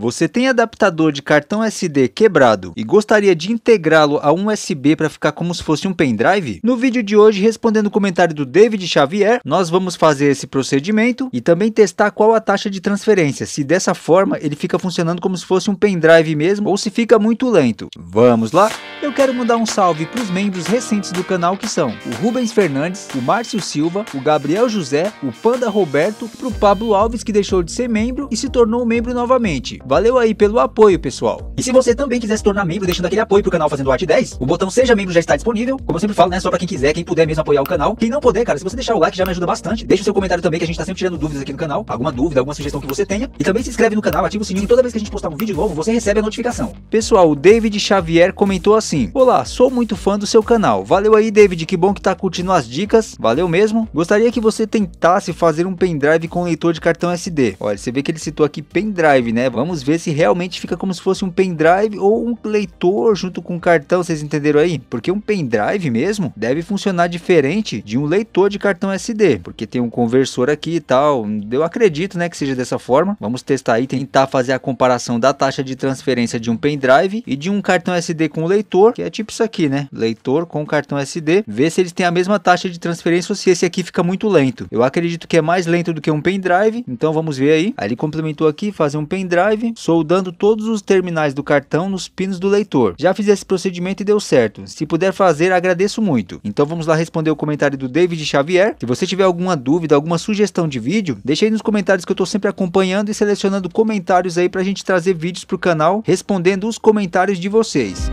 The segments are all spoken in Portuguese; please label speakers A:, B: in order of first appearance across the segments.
A: Você tem adaptador de cartão SD quebrado e gostaria de integrá-lo a um USB para ficar como se fosse um pendrive? No vídeo de hoje, respondendo o comentário do David Xavier, nós vamos fazer esse procedimento e também testar qual a taxa de transferência, se dessa forma ele fica funcionando como se fosse um pendrive mesmo ou se fica muito lento. Vamos lá? Eu quero mandar um salve para os membros recentes do canal que são o Rubens Fernandes, o Márcio Silva, o Gabriel José, o Panda Roberto, para o Pablo Alves que deixou de ser membro e se tornou membro novamente. Valeu aí pelo apoio, pessoal. E se você também quiser se tornar membro deixando aquele apoio pro canal Fazendo Arte 10, o botão Seja Membro já está disponível. Como eu sempre falo, né? Só pra quem quiser, quem puder mesmo apoiar o canal. Quem não puder, cara, se você deixar o like já me ajuda bastante. Deixa o seu comentário também que a gente tá sempre tirando dúvidas aqui no canal. Alguma dúvida, alguma sugestão que você tenha. E também se inscreve no canal, ativa o sininho toda vez que a gente postar um vídeo novo, você recebe a notificação. Pessoal, o David Xavier comentou assim: Olá, sou muito fã do seu canal. Valeu aí, David, que bom que tá curtindo as dicas. Valeu mesmo. Gostaria que você tentasse fazer um pendrive com leitor de cartão SD. Olha, você vê que ele citou aqui pendrive, né? Vamos vamos ver se realmente fica como se fosse um pendrive ou um leitor junto com um cartão, vocês entenderam aí? Porque um pendrive mesmo deve funcionar diferente de um leitor de cartão SD, porque tem um conversor aqui e tal. Eu acredito, né, que seja dessa forma. Vamos testar e tentar fazer a comparação da taxa de transferência de um pendrive e de um cartão SD com leitor, que é tipo isso aqui, né? Leitor com cartão SD, ver se eles têm a mesma taxa de transferência ou se esse aqui fica muito lento. Eu acredito que é mais lento do que um pendrive, então vamos ver aí. Aí ele complementou aqui, fazer um pendrive soldando todos os terminais do cartão nos pinos do leitor. Já fiz esse procedimento e deu certo. Se puder fazer, agradeço muito. Então vamos lá responder o comentário do David Xavier. Se você tiver alguma dúvida, alguma sugestão de vídeo, deixa aí nos comentários que eu estou sempre acompanhando e selecionando comentários aí para a gente trazer vídeos pro canal respondendo os comentários de vocês.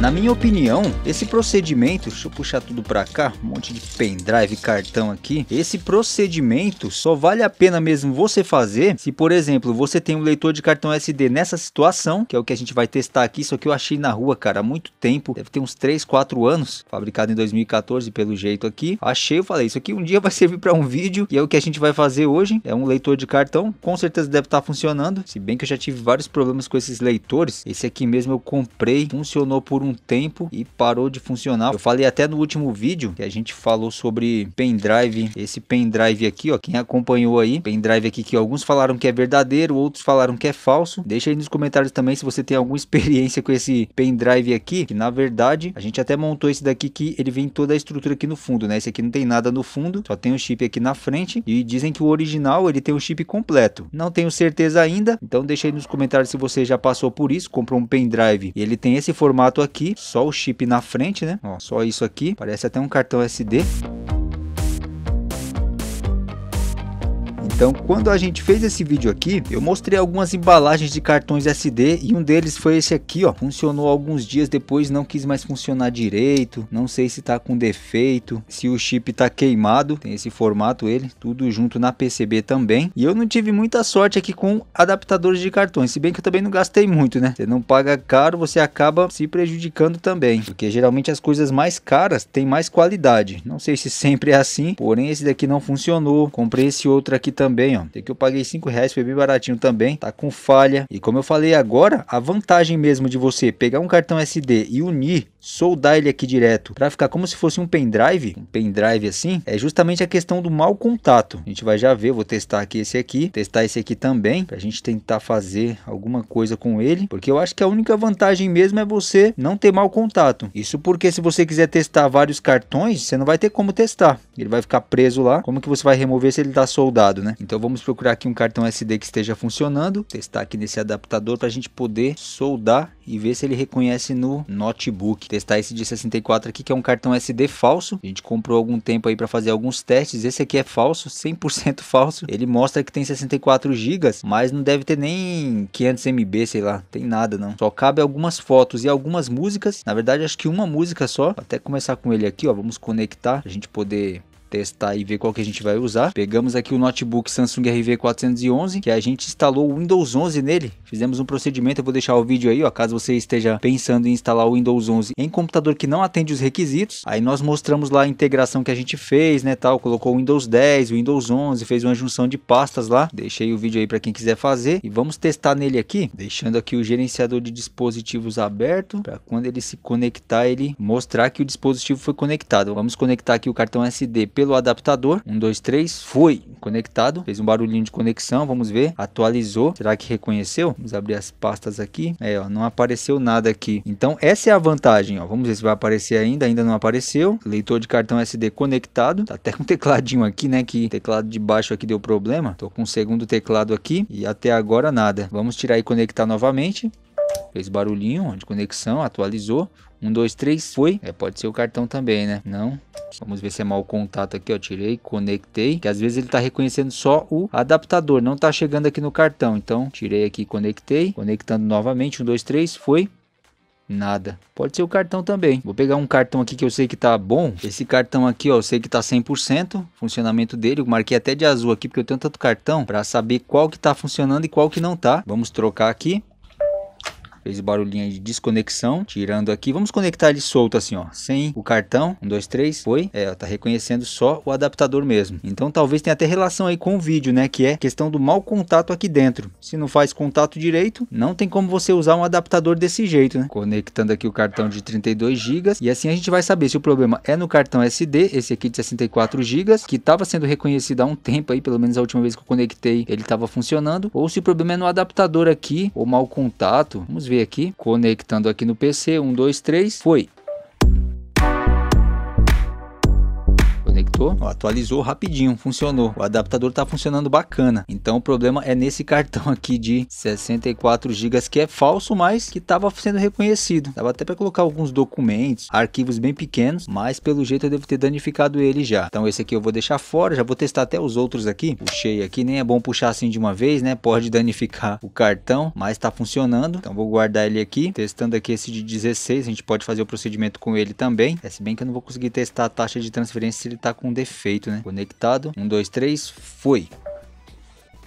A: Na minha opinião, esse procedimento, deixa eu puxar tudo para cá, um monte de pendrive, cartão aqui. Esse procedimento só vale a pena mesmo você fazer se, por exemplo, você tem um leitor de cartão SD nessa situação, que é o que a gente vai testar aqui, isso aqui eu achei na rua, cara, há muito tempo, deve ter uns 3, 4 anos, fabricado em 2014 pelo jeito aqui. Achei, eu falei, isso aqui um dia vai servir para um vídeo e é o que a gente vai fazer hoje, é um leitor de cartão, com certeza deve estar tá funcionando, se bem que eu já tive vários problemas com esses leitores, esse aqui mesmo eu comprei, funcionou por um um tempo e parou de funcionar. Eu falei até no último vídeo que a gente falou sobre pendrive, esse pendrive aqui, ó, quem acompanhou aí, pendrive aqui que alguns falaram que é verdadeiro, outros falaram que é falso. Deixa aí nos comentários também se você tem alguma experiência com esse pendrive aqui, que na verdade a gente até montou esse daqui que ele vem toda a estrutura aqui no fundo, né? Esse aqui não tem nada no fundo, só tem o um chip aqui na frente e dizem que o original ele tem o um chip completo. Não tenho certeza ainda, então deixa aí nos comentários se você já passou por isso, comprou um pendrive e ele tem esse formato aqui aqui, só o chip na frente, né? Ó, só isso aqui, parece até um cartão SD. Então, quando a gente fez esse vídeo aqui, eu mostrei algumas embalagens de cartões SD e um deles foi esse aqui, ó. Funcionou alguns dias depois, não quis mais funcionar direito, não sei se tá com defeito, se o chip tá queimado, tem esse formato ele, tudo junto na PCB também. E eu não tive muita sorte aqui com adaptadores de cartões, se bem que eu também não gastei muito, né? Você não paga caro, você acaba se prejudicando também, porque geralmente as coisas mais caras têm mais qualidade. Não sei se sempre é assim, porém esse daqui não funcionou. Comprei esse outro aqui também também, ó. Tem que eu paguei 5 reais, foi bem baratinho também. Tá com falha. E como eu falei agora, a vantagem mesmo de você pegar um cartão SD e unir soldar ele aqui direto para ficar como se fosse um pendrive, um pendrive assim, é justamente a questão do mau contato. A gente vai já ver, vou testar aqui esse aqui, testar esse aqui também, para a gente tentar fazer alguma coisa com ele, porque eu acho que a única vantagem mesmo é você não ter mau contato. Isso porque se você quiser testar vários cartões, você não vai ter como testar. Ele vai ficar preso lá. Como que você vai remover se ele está soldado, né? Então vamos procurar aqui um cartão SD que esteja funcionando, testar aqui nesse adaptador para a gente poder soldar e ver se ele reconhece no notebook testar esse de 64 aqui, que é um cartão SD falso. A gente comprou algum tempo aí para fazer alguns testes. Esse aqui é falso, 100% falso. Ele mostra que tem 64 GB, mas não deve ter nem 500 MB, sei lá. Tem nada, não. Só cabe algumas fotos e algumas músicas. Na verdade, acho que uma música só. Vou até começar com ele aqui, ó. Vamos conectar a gente poder testar e ver qual que a gente vai usar. Pegamos aqui o notebook Samsung RV411, que a gente instalou o Windows 11 nele. Fizemos um procedimento, eu vou deixar o vídeo aí, ó, caso você esteja pensando em instalar o Windows 11 em computador que não atende os requisitos. Aí nós mostramos lá a integração que a gente fez, né, tal, colocou o Windows 10, o Windows 11, fez uma junção de pastas lá. Deixei o vídeo aí para quem quiser fazer e vamos testar nele aqui, deixando aqui o gerenciador de dispositivos aberto para quando ele se conectar ele mostrar que o dispositivo foi conectado. Vamos conectar aqui o cartão SD pelo adaptador. Um, dois, três. Foi conectado. Fez um barulhinho de conexão. Vamos ver. Atualizou. Será que reconheceu? Vamos abrir as pastas aqui. É, ó, não apareceu nada aqui. Então, essa é a vantagem, ó. Vamos ver se vai aparecer ainda. Ainda não apareceu. Leitor de cartão SD conectado. Tá até com um tecladinho aqui, né? Que teclado de baixo aqui deu problema. Tô com o um segundo teclado aqui e até agora nada. Vamos tirar e conectar novamente. Fez barulhinho de conexão, atualizou. Um, dois, três, foi. É, pode ser o cartão também, né? Não. Vamos ver se é mau contato aqui, ó. Tirei, conectei. Que às vezes ele tá reconhecendo só o adaptador. Não tá chegando aqui no cartão. Então, tirei aqui, conectei. Conectando novamente. Um, dois, três, foi. Nada. Pode ser o cartão também. Vou pegar um cartão aqui que eu sei que tá bom. Esse cartão aqui, ó, eu sei que tá 100%. Funcionamento dele. Eu marquei até de azul aqui porque eu tenho tanto cartão para saber qual que tá funcionando e qual que não tá. Vamos trocar aqui. Fez barulhinho aí de desconexão. Tirando aqui. Vamos conectar ele solto assim, ó. Sem o cartão. Um, dois, três. Foi. É, ó, tá reconhecendo só o adaptador mesmo. Então talvez tenha até relação aí com o vídeo, né? Que é questão do mau contato aqui dentro. Se não faz contato direito, não tem como você usar um adaptador desse jeito, né? Conectando aqui o cartão de 32 GB. E assim a gente vai saber se o problema é no cartão SD. Esse aqui de 64 GB. Que tava sendo reconhecido há um tempo aí. Pelo menos a última vez que eu conectei ele tava funcionando. Ou se o problema é no adaptador aqui. Ou mau contato. Vamos ver ver aqui, conectando aqui no PC, 1, 2, 3, foi. ó, atualizou rapidinho, funcionou. O adaptador tá funcionando bacana. Então o problema é nesse cartão aqui de 64 GB que é falso, mas que estava sendo reconhecido. Tava até para colocar alguns documentos, arquivos bem pequenos, mas pelo jeito eu devo ter danificado ele já. Então esse aqui eu vou deixar fora, já vou testar até os outros aqui. Puxei aqui, nem é bom puxar assim de uma vez, né? Pode danificar o cartão, mas tá funcionando. Então vou guardar ele aqui, testando aqui esse de 16, a gente pode fazer o procedimento com ele também. É, se bem que eu não vou conseguir testar a taxa de transferência se ele tá com com defeito, né? Conectado. Um, dois, três, foi.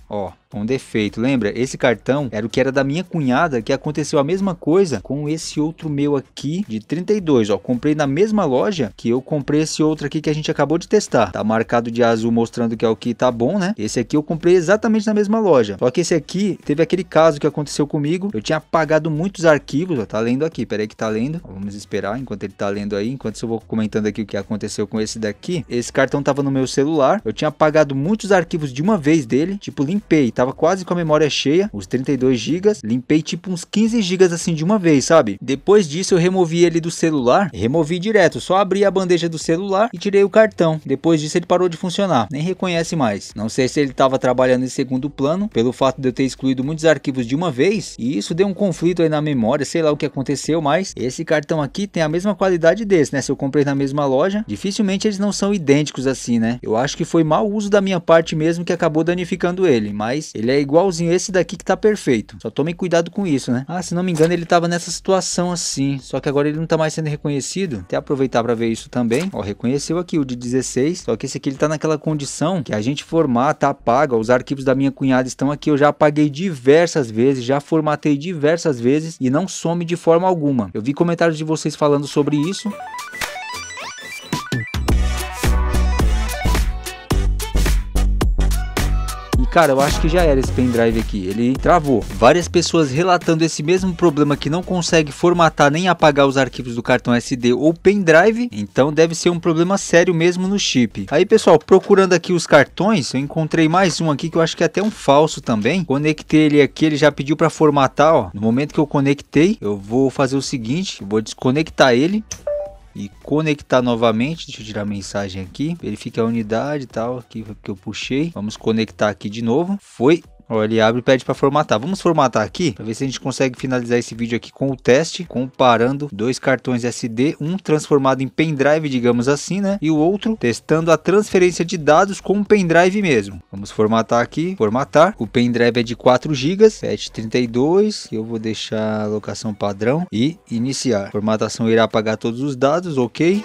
A: Ó, com defeito. Lembra? Esse cartão era o que era da minha cunhada, que aconteceu a mesma coisa com esse outro meu aqui de 32, ó. Comprei na mesma loja que eu comprei esse outro aqui que a gente acabou de testar. Tá marcado de azul mostrando que é o que tá bom, né? Esse aqui eu comprei exatamente na mesma loja. Só que esse aqui teve aquele caso que aconteceu comigo. Eu tinha apagado muitos arquivos, ó. Tá lendo aqui, peraí que tá lendo. Vamos esperar enquanto ele tá lendo aí, enquanto eu vou comentando aqui o que aconteceu com esse daqui. Esse cartão tava no meu celular. Eu tinha apagado muitos arquivos de uma vez dele, tipo limpei, tá? tava quase com a memória cheia, os 32 GB, limpei tipo uns 15 GB assim de uma vez, sabe? Depois disso eu removi ele do celular, removi direto, só abri a bandeja do celular e tirei o cartão. Depois disso ele parou de funcionar, nem reconhece mais. Não sei se ele tava trabalhando em segundo plano, pelo fato de eu ter excluído muitos arquivos de uma vez, e isso deu um conflito aí na memória, sei lá o que aconteceu, mas esse cartão aqui tem a mesma qualidade desse, né? Se eu comprei na mesma loja, dificilmente eles não são idênticos assim, né? Eu acho que foi mau uso da minha parte mesmo que acabou danificando ele, mas ele é igualzinho esse daqui que tá perfeito. Só tomem cuidado com isso, né? Ah, se não me engano, ele tava nessa situação assim. Só que agora ele não tá mais sendo reconhecido. Até aproveitar para ver isso também. Ó, reconheceu aqui o de 16. Só que esse aqui ele tá naquela condição que a gente formata, tá apaga. Os arquivos da minha cunhada estão aqui. Eu já apaguei diversas vezes, já formatei diversas vezes e não some de forma alguma. Eu vi comentários de vocês falando sobre isso. cara, eu acho que já era esse pendrive aqui, ele travou. Várias pessoas relatando esse mesmo problema que não consegue formatar nem apagar os arquivos do cartão SD ou pendrive, então deve ser um problema sério mesmo no chip. Aí pessoal, procurando aqui os cartões, eu encontrei mais um aqui que eu acho que é até um falso também. Conectei ele aqui, ele já pediu para formatar, ó. No momento que eu conectei, eu vou fazer o seguinte, vou desconectar ele e conectar novamente. Deixa eu tirar a mensagem aqui. Verifique a unidade e tal, aqui que eu puxei. Vamos conectar aqui de novo. Foi Ó, ele abre e pede para formatar. Vamos formatar aqui para ver se a gente consegue finalizar esse vídeo aqui com o teste, comparando dois cartões SD, um transformado em pendrive, digamos assim, né? E o outro testando a transferência de dados com o pendrive mesmo. Vamos formatar aqui, formatar. O pendrive é de 4 GB, 732, eu vou deixar a locação padrão e iniciar. Formatação irá apagar todos os dados, OK?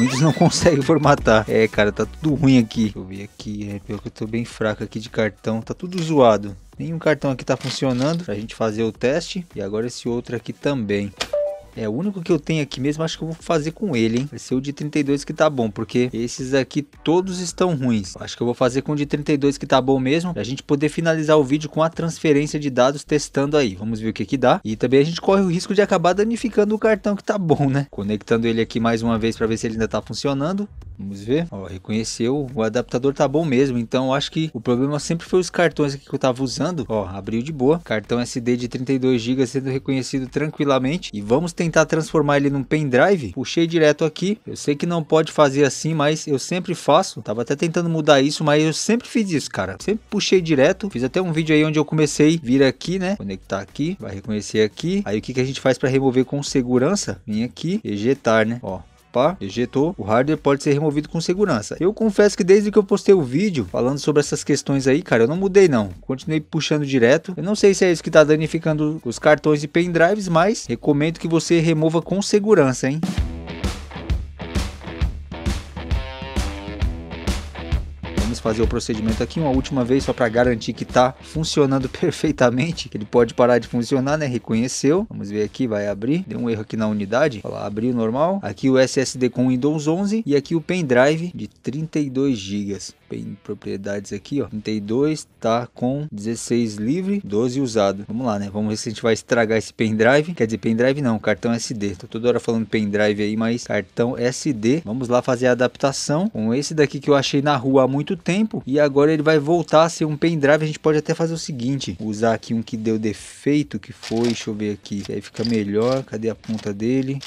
A: O Windows não consegue formatar. É, cara, tá tudo ruim aqui. Deixa eu ver aqui, é, pior que eu tô bem fraco aqui de cartão. Tá tudo zoado. Nenhum cartão aqui tá funcionando pra gente fazer o teste. E agora esse outro aqui também. É, o único que eu tenho aqui mesmo, acho que eu vou fazer com ele, hein? Vai ser o de 32 que tá bom, porque esses aqui todos estão ruins. Acho que eu vou fazer com o de 32 que tá bom mesmo, pra gente poder finalizar o vídeo com a transferência de dados testando aí. Vamos ver o que que dá. E também a gente corre o risco de acabar danificando o cartão que tá bom, né? Conectando ele aqui mais uma vez pra ver se ele ainda tá funcionando. Vamos ver. Ó, reconheceu. O adaptador tá bom mesmo, então acho que o problema sempre foi os cartões aqui que eu tava usando. Ó, abriu de boa. Cartão SD de 32 GB sendo reconhecido tranquilamente. E vamos tentar transformar ele num pendrive, puxei direto aqui. Eu sei que não pode fazer assim, mas eu sempre faço. Tava até tentando mudar isso, mas eu sempre fiz isso, cara. Sempre puxei direto. Fiz até um vídeo aí onde eu comecei vir aqui, né? Conectar aqui, vai reconhecer aqui. Aí o que, que a gente faz para remover com segurança? Vim aqui, ejetar, né? Ó, pá, ejetou, o hardware pode ser removido com segurança. Eu confesso que desde que eu postei o vídeo falando sobre essas questões aí, cara, eu não mudei não. Continuei puxando direto. Eu não sei se é isso que tá danificando os cartões e pendrives, mas recomendo que você remova com segurança, hein? fazer o procedimento aqui uma última vez só para garantir que tá funcionando perfeitamente, que ele pode parar de funcionar, né? Reconheceu. Vamos ver aqui, vai abrir. Deu um erro aqui na unidade. Olha lá, abriu normal. Aqui o SSD com Windows 11 e aqui o pendrive de 32 GB. Em propriedades aqui, ó, 32 tá com 16 livre, 12 usado. Vamos lá, né? Vamos ver se a gente vai estragar esse pendrive. Quer dizer, pendrive não, cartão SD. Tô toda hora falando pendrive aí, mas cartão SD. Vamos lá fazer a adaptação com esse daqui que eu achei na rua há muito tempo tempo e agora ele vai voltar a ser um pendrive. A gente pode até fazer o seguinte, usar aqui um que deu defeito, que foi, deixa eu ver aqui, aí fica melhor, cadê a ponta dele?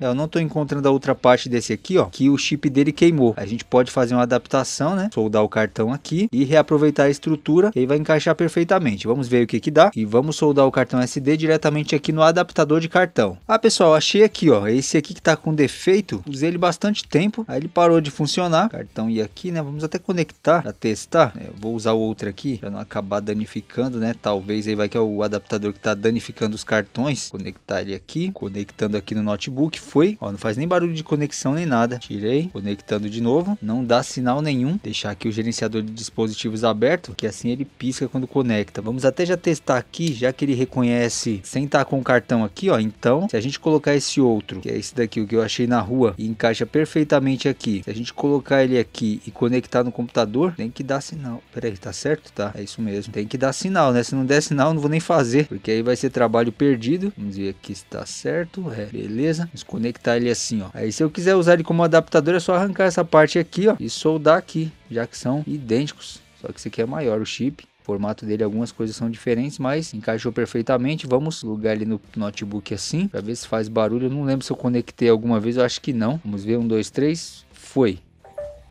A: É, eu não estou encontrando a outra parte desse aqui, ó, que o chip dele queimou. A gente pode fazer uma adaptação, né? Soldar o cartão aqui e reaproveitar a estrutura e vai encaixar perfeitamente. Vamos ver o que que dá e vamos soldar o cartão SD diretamente aqui no adaptador de cartão. Ah, pessoal, achei aqui, ó, esse aqui que tá com defeito. Usei ele bastante tempo, aí ele parou de funcionar. Cartão e aqui, né? Vamos até conectar para testar. É, vou usar o outro aqui para não acabar danificando, né? Talvez aí vai que é o adaptador que tá danificando os cartões. Conectar ele aqui, conectando aqui no notebook foi. Ó, não faz nem barulho de conexão nem nada. Tirei, conectando de novo. Não dá sinal nenhum. Deixar aqui o gerenciador de dispositivos aberto, que assim ele pisca quando conecta. Vamos até já testar aqui, já que ele reconhece sem estar tá com o cartão aqui, ó. Então, se a gente colocar esse outro, que é esse daqui, o que eu achei na rua, e encaixa perfeitamente aqui. Se a gente colocar ele aqui e conectar no computador, tem que dar sinal. Pera aí, tá certo? Tá, é isso mesmo. Tem que dar sinal, né? Se não der sinal, não vou nem fazer, porque aí vai ser trabalho perdido. Vamos ver aqui se tá certo. É, beleza. Escolha conectar ele assim, ó. Aí se eu quiser usar ele como adaptador, é só arrancar essa parte aqui, ó, e soldar aqui, já que são idênticos. Só que esse aqui é maior o chip, formato dele algumas coisas são diferentes, mas encaixou perfeitamente. Vamos lugar ele no notebook assim, para ver se faz barulho. Eu não lembro se eu conectei alguma vez, eu acho que não. Vamos ver, um, dois, três, foi.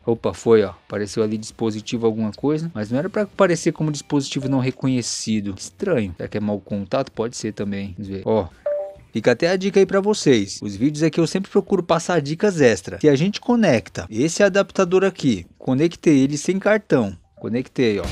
A: Opa, foi ó, apareceu ali dispositivo alguma coisa, mas não era para aparecer como dispositivo não reconhecido. Estranho. Será que é mau contato? Pode ser também. Vamos ver. Ó, Fica até a dica aí para vocês. Os vídeos é que eu sempre procuro passar dicas extra. Se a gente conecta esse adaptador aqui, conectei ele sem cartão. Conectei, ó.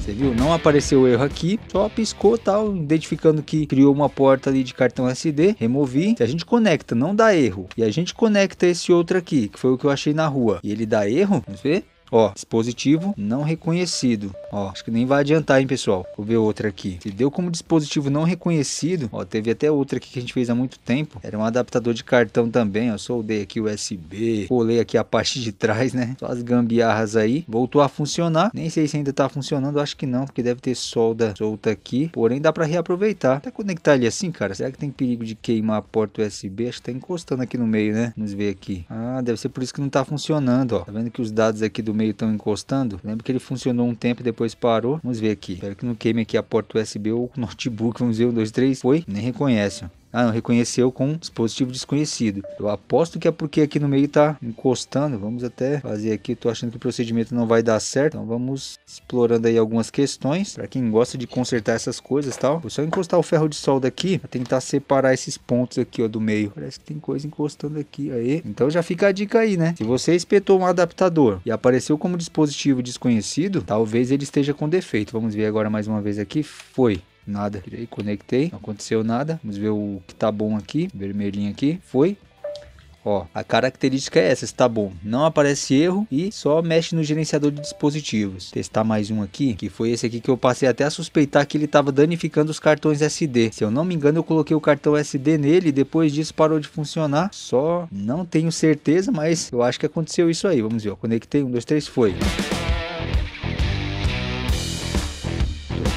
A: Você viu? Não apareceu erro aqui, só piscou tal, identificando que criou uma porta ali de cartão SD, removi. Se a gente conecta, não dá erro. E a gente conecta esse outro aqui, que foi o que eu achei na rua. E ele dá erro, vamos ver? Ó, dispositivo não reconhecido. Ó, acho que nem vai adiantar, hein, pessoal. Vou ver outra aqui. Se deu como dispositivo não reconhecido, ó, teve até outra aqui que a gente fez há muito tempo. Era um adaptador de cartão também, ó. Soldei aqui o USB, colei aqui a parte de trás, né? Só as gambiarras aí. Voltou a funcionar. Nem sei se ainda tá funcionando, acho que não, porque deve ter solda solta aqui. Porém, dá pra reaproveitar. Até conectar ali assim, cara. Será que tem perigo de queimar a porta USB? Acho que tá encostando aqui no meio, né? Vamos ver aqui. Ah, deve ser por isso que não tá funcionando, ó. Tá vendo que os dados aqui do meio meio estão encostando. Lembro que ele funcionou um tempo e depois parou. Vamos ver aqui. Espero que não queime aqui a porta USB ou o notebook. Vamos ver, um, dois, três. Foi? Nem reconhece. Ah, não, reconheceu com dispositivo desconhecido. Eu aposto que é porque aqui no meio tá encostando. Vamos até fazer aqui. Tô achando que o procedimento não vai dar certo. Então vamos explorando aí algumas questões. Para quem gosta de consertar essas coisas tal. Vou só encostar o ferro de solda aqui. Pra tentar separar esses pontos aqui ó, do meio. Parece que tem coisa encostando aqui. Aí. Então já fica a dica aí, né? Se você espetou um adaptador e apareceu como dispositivo desconhecido. Talvez ele esteja com defeito. Vamos ver agora mais uma vez aqui. Foi. Nada. Tirei, conectei. Não aconteceu nada. Vamos ver o que tá bom aqui. Vermelhinho aqui. Foi. Ó, a característica é essa, está bom. Não aparece erro e só mexe no gerenciador de dispositivos. Testar mais um aqui, que foi esse aqui que eu passei até a suspeitar que ele estava danificando os cartões SD. Se eu não me engano, eu coloquei o cartão SD nele e depois disso parou de funcionar. Só não tenho certeza, mas eu acho que aconteceu isso aí. Vamos ver, ó. Conectei, um, dois, três, foi.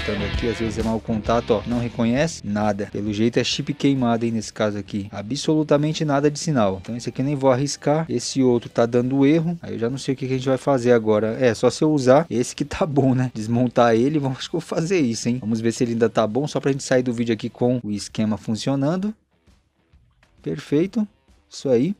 A: contando aqui, às vezes é mau contato, ó, não reconhece nada. Pelo jeito é chip queimado, aí nesse caso aqui. Absolutamente nada de sinal. Então esse aqui nem vou arriscar. Esse outro tá dando erro. Aí eu já não sei o que, a gente vai fazer agora. É, só se eu usar esse que tá bom, né? Desmontar ele, vamos, acho que eu vou fazer isso, hein? Vamos ver se ele ainda tá bom, só pra gente sair do vídeo aqui com o esquema funcionando. Perfeito. Isso aí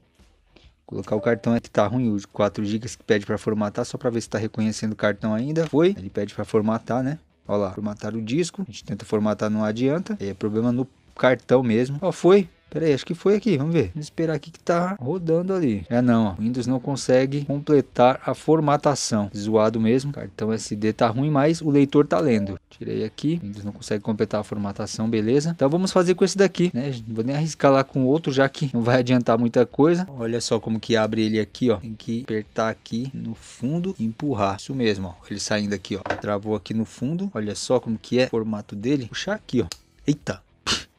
A: colocar o cartão é que tá ruim, o 4 GB que pede para formatar, só para ver se tá reconhecendo o cartão ainda. Foi, ele pede para formatar, né? Olha lá, formataram o disco. A gente tenta formatar, não adianta. É problema no cartão mesmo. Ó, foi. Pera aí, acho que foi aqui, vamos ver. Vamos esperar aqui que tá rodando ali. É não, ó. Windows não consegue completar a formatação. Zoado mesmo. Cartão SD tá ruim, mas o leitor tá lendo. Tirei aqui. Windows não consegue completar a formatação, beleza? Então vamos fazer com esse daqui, né? Vou nem arriscar lá com outro, já que não vai adiantar muita coisa. Olha só como que abre ele aqui, ó. Tem que apertar aqui no fundo e empurrar. Isso mesmo, ó. Ele saindo aqui, ó. Travou aqui no fundo. Olha só como que é o formato dele. Puxar aqui, ó. Eita,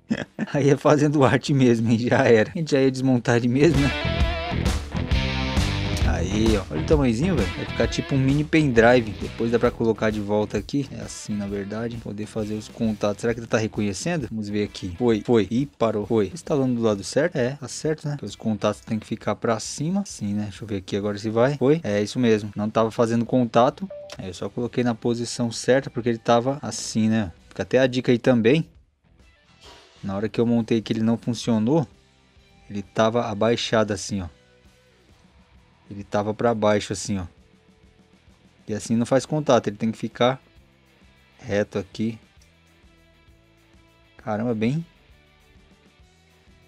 A: Aí é fazendo arte mesmo, hein? Já era. A gente já ia desmontar de mesmo, né? Aí, ó. Olha o tamanhozinho, velho. Vai ficar tipo um mini pendrive. Depois dá pra colocar de volta aqui. É assim, na verdade. Poder fazer os contatos. Será que ele tá reconhecendo? Vamos ver aqui. Foi, foi. e parou. Foi. Instalando tá do lado certo? É, tá certo, né? Porque os contatos tem que ficar pra cima. Sim, né? Deixa eu ver aqui agora se vai. Foi. É isso mesmo. Não tava fazendo contato. Aí eu só coloquei na posição certa porque ele tava assim, né? Fica até a dica aí também na hora que eu montei que ele não funcionou, ele tava abaixado assim, ó. Ele tava para baixo assim, ó. E assim não faz contato, ele tem que ficar reto aqui. Caramba, bem...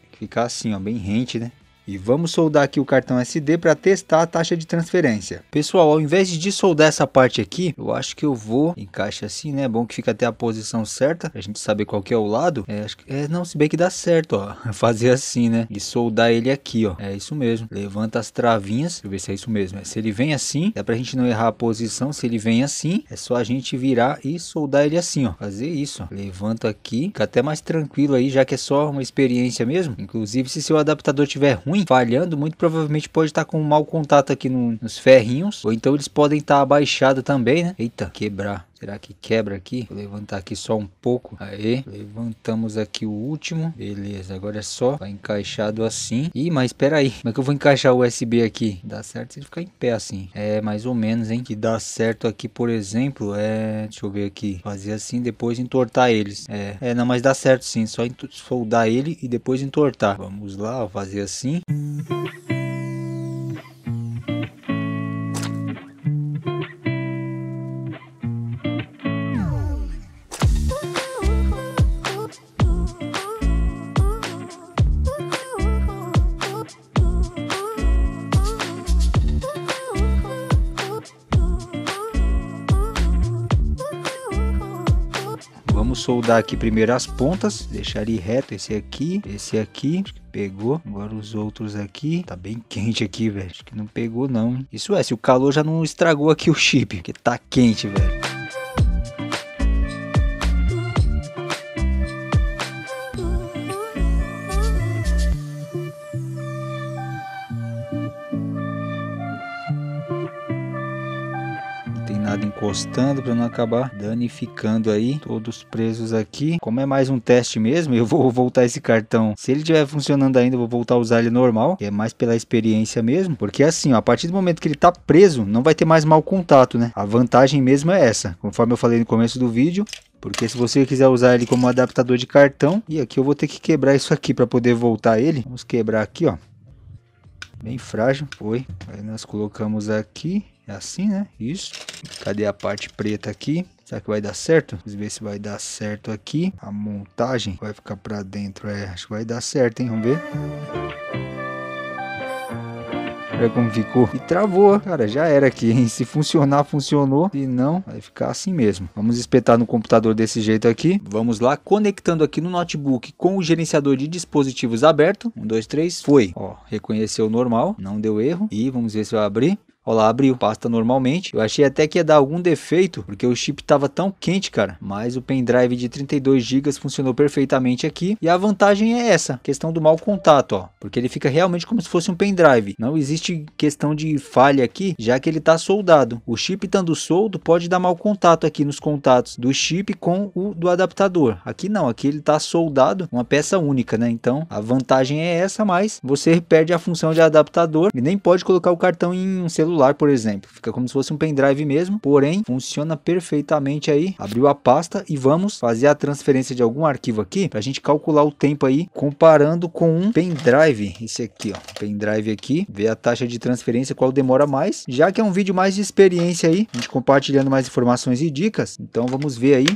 A: Tem que ficar assim, ó, bem rente, né? E vamos soldar aqui o cartão SD para testar a taxa de transferência. Pessoal, ao invés de soldar essa parte aqui, eu acho que eu vou, encaixa assim, né? Bom que fica até a posição certa, a gente saber qual que é o lado. É, acho que, é, não, se bem que dá certo, ó. Fazer assim, né? E soldar ele aqui, ó. É isso mesmo. Levanta as travinhas, deixa eu ver se é isso mesmo. É, se ele vem assim, dá pra gente não errar a posição. Se ele vem assim, é só a gente virar e soldar ele assim, ó. Fazer isso, ó. Levanta aqui, fica até mais tranquilo aí, já que é só uma experiência mesmo. Inclusive, se seu adaptador tiver ruim, ruim, falhando, muito provavelmente pode estar tá com um mau contato aqui no, nos ferrinhos, ou então eles podem estar tá também, né? Eita, quebrar. Será que quebra aqui? Vou levantar aqui só um pouco. Aí, levantamos aqui o último. Beleza, agora é só. Tá encaixado assim. Ih, mas espera aí. Como é que eu vou encaixar o USB aqui? Dá certo se ele ficar em pé assim. É, mais ou menos, hein? Que dá certo aqui, por exemplo, é... Deixa eu ver aqui. Fazer assim, depois entortar eles. É, é não, mas dá certo sim. Só soldar ele e depois entortar. Vamos lá, fazer assim. soldar aqui primeiro as pontas, deixar ele reto, esse aqui, esse aqui, pegou. Agora os outros aqui. Tá bem quente aqui, velho. Acho que não pegou, não. Isso é, se o calor já não estragou aqui o chip, porque tá quente, velho. nada encostando para não acabar danificando aí todos presos aqui. Como é mais um teste mesmo, eu vou voltar esse cartão. Se ele estiver funcionando ainda, eu vou voltar a usar ele normal. É mais pela experiência mesmo, porque assim, ó, a partir do momento que ele tá preso, não vai ter mais mau contato, né? A vantagem mesmo é essa. Conforme eu falei no começo do vídeo, porque se você quiser usar ele como adaptador de cartão, e aqui eu vou ter que quebrar isso aqui para poder voltar ele. Vamos quebrar aqui, ó. Bem frágil, foi. Aí nós colocamos aqui. É assim, né? Isso. Cadê a parte preta aqui? Será que vai dar certo? Vamos ver se vai dar certo aqui. A montagem vai ficar pra dentro. É, acho que vai dar certo, hein? Vamos ver. Olha como ficou. E travou. Cara, já era aqui, hein? Se funcionar, funcionou. Se não, vai ficar assim mesmo. Vamos espetar no computador desse jeito aqui. Vamos lá, conectando aqui no notebook com o gerenciador de dispositivos aberto. Um, dois, três. Foi. Ó, reconheceu normal. Não deu erro. E vamos ver se vai abrir. Olá, abriu, pasta normalmente. Eu achei até que ia dar algum defeito, porque o chip estava tão quente, cara. Mas o pendrive de 32 GB funcionou perfeitamente aqui. E a vantagem é essa, questão do mau contato, ó. Porque ele fica realmente como se fosse um pendrive. Não existe questão de falha aqui, já que ele está soldado. O chip estando soldo pode dar mau contato aqui nos contatos do chip com o do adaptador. Aqui não, aqui ele está soldado, uma peça única, né? Então a vantagem é essa, mas você perde a função de adaptador e nem pode colocar o cartão em um celular celular, por exemplo. Fica como se fosse um pendrive mesmo, porém funciona perfeitamente aí. Abriu a pasta e vamos fazer a transferência de algum arquivo aqui para a gente calcular o tempo aí, comparando com um pendrive. Esse aqui, ó, pendrive aqui, ver a taxa de transferência, qual demora mais. Já que é um vídeo mais de experiência aí, a gente compartilhando mais informações e dicas, então vamos ver aí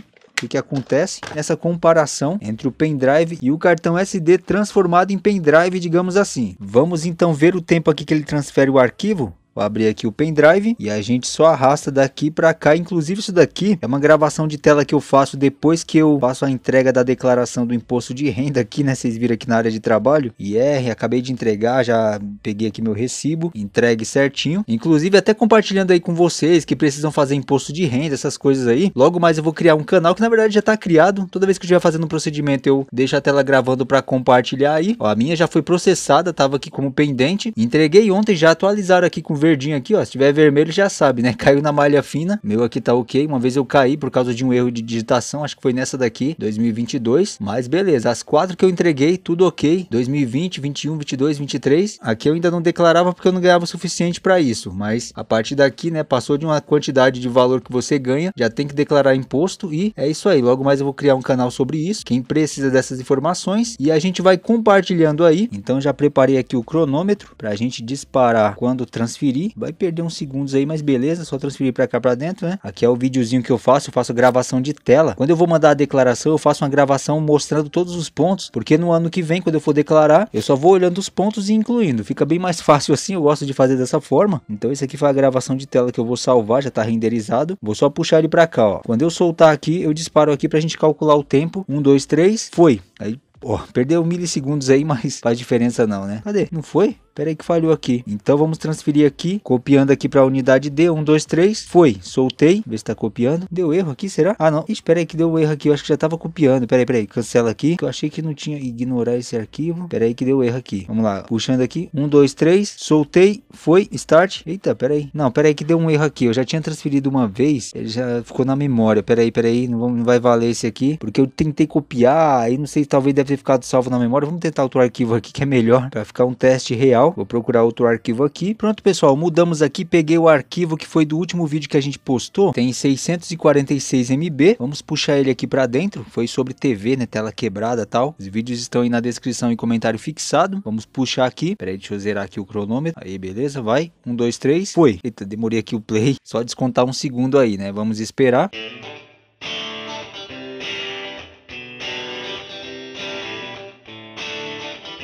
A: o que acontece nessa comparação entre o pendrive e o cartão SD transformado em pendrive, digamos assim. Vamos então ver o tempo aqui que ele transfere o arquivo Vou abrir aqui o pendrive e a gente só arrasta daqui para cá. Inclusive isso daqui é uma gravação de tela que eu faço depois que eu faço a entrega da declaração do imposto de renda aqui, né? Vocês viram aqui na área de trabalho. IR, acabei de entregar, já peguei aqui meu recibo, entregue certinho. Inclusive até compartilhando aí com vocês que precisam fazer imposto de renda, essas coisas aí. Logo mais eu vou criar um canal que na verdade já está criado. Toda vez que eu estiver fazendo um procedimento eu deixo a tela gravando para compartilhar aí. Ó, a minha já foi processada, tava aqui como pendente. Entreguei ontem, já atualizaram aqui com verdinho aqui, ó. Se tiver vermelho, já sabe, né? Caiu na malha fina. Meu aqui tá ok. Uma vez eu caí por causa de um erro de digitação. Acho que foi nessa daqui, 2022. Mas beleza, as quatro que eu entreguei, tudo ok. 2020, 21, 22, 23. Aqui eu ainda não declarava porque eu não ganhava o suficiente para isso. Mas a partir daqui, né? Passou de uma quantidade de valor que você ganha, já tem que declarar imposto. E é isso aí. Logo mais eu vou criar um canal sobre isso. Quem precisa dessas informações. E a gente vai compartilhando aí. Então já preparei aqui o cronômetro para a gente disparar quando transferir transferir. Vai perder uns segundos aí, mas beleza, só transferir para cá para dentro, né? Aqui é o videozinho que eu faço, eu faço gravação de tela. Quando eu vou mandar a declaração, eu faço uma gravação mostrando todos os pontos, porque no ano que vem, quando eu for declarar, eu só vou olhando os pontos e incluindo. Fica bem mais fácil assim, eu gosto de fazer dessa forma. Então esse aqui foi a gravação de tela que eu vou salvar, já tá renderizado. Vou só puxar ele para cá, ó. Quando eu soltar aqui, eu disparo aqui pra gente calcular o tempo. Um, dois, três, foi. Aí, ó, perdeu milissegundos aí, mas faz diferença não, né? Cadê? Não foi? Peraí que falhou aqui. Então vamos transferir aqui, copiando aqui para a unidade D, 1, 2, 3. Foi, soltei. Vê se tá copiando. Deu erro aqui, será? Ah, não. Espera aí que deu erro aqui. Eu acho que já tava copiando. Peraí, peraí. Cancela aqui. Eu achei que não tinha ignorar esse arquivo. Peraí que deu erro aqui. Vamos lá. Puxando aqui. 1, 2, 3. Soltei. Foi. Start. Eita, peraí. Não, peraí que deu um erro aqui. Eu já tinha transferido uma vez. Ele já ficou na memória. Peraí, peraí. Não, não vai valer esse aqui. Porque eu tentei copiar. Aí não sei, talvez deve ter ficado salvo na memória. Vamos tentar outro arquivo aqui que é melhor. Pra ficar um teste real legal. Vou procurar outro arquivo aqui. Pronto, pessoal, mudamos aqui. Peguei o arquivo que foi do último vídeo que a gente postou. Tem 646 MB. Vamos puxar ele aqui para dentro. Foi sobre TV, né? Tela quebrada tal. Os vídeos estão aí na descrição e comentário fixado. Vamos puxar aqui. Peraí, deixa eu zerar aqui o cronômetro. Aí, beleza, vai. Um, dois, três. Foi. Eita, demorei aqui o play. Só descontar um segundo aí, né? Vamos esperar.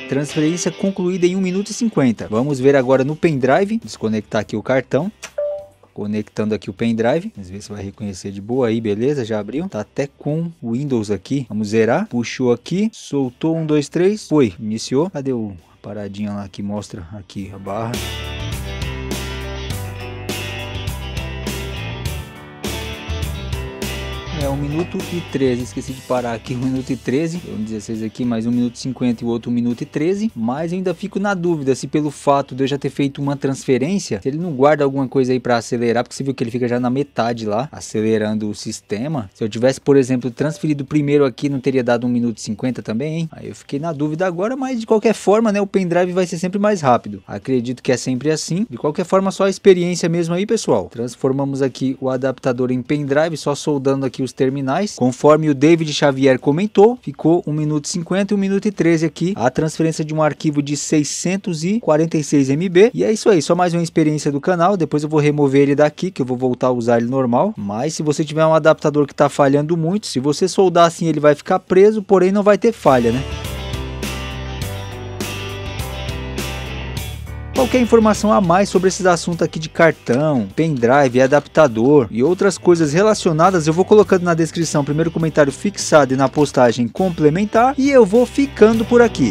A: Transferência concluída em 1 minuto e 50. Vamos ver agora no pendrive, desconectar aqui o cartão conectando aqui o pendrive. Vamos ver se vai reconhecer de boa aí, beleza? Já abriu. Tá até com o Windows aqui. Vamos zerar. Puxou aqui, soltou um, dois, três. Foi, iniciou. Cadê o paradinha lá que mostra aqui a barra? É 1 um minuto e 13, esqueci de parar aqui, 1 um minuto e 13, um 16 aqui, mais 1 um minuto e 50 e o outro 1 minuto e 13, mas eu ainda fico na dúvida se pelo fato de eu já ter feito uma transferência, se ele não guarda alguma coisa aí para acelerar, porque você viu que ele fica já na metade lá, acelerando o sistema. Se eu tivesse, por exemplo, transferido primeiro aqui, não teria dado 1 minuto e 50 também, hein? Aí eu fiquei na dúvida agora, mas de qualquer forma, né, o pendrive vai ser sempre mais rápido. Acredito que é sempre assim. De qualquer forma, só a experiência mesmo aí, pessoal. Transformamos aqui o adaptador em pendrive, só soldando aqui o terminais. Conforme o David Xavier comentou, ficou 1 minuto 50 e 1 minuto e 13 aqui a transferência de um arquivo de 646 MB. E é isso aí, só mais uma experiência do canal. Depois eu vou remover ele daqui, que eu vou voltar a usar ele normal. Mas se você tiver um adaptador que está falhando muito, se você soldar assim ele vai ficar preso, porém não vai ter falha, né? qualquer informação a mais sobre esses assuntos aqui de cartão, pendrive, adaptador e outras coisas relacionadas, eu vou colocando na descrição, primeiro comentário fixado e na postagem complementar, e eu vou ficando por aqui.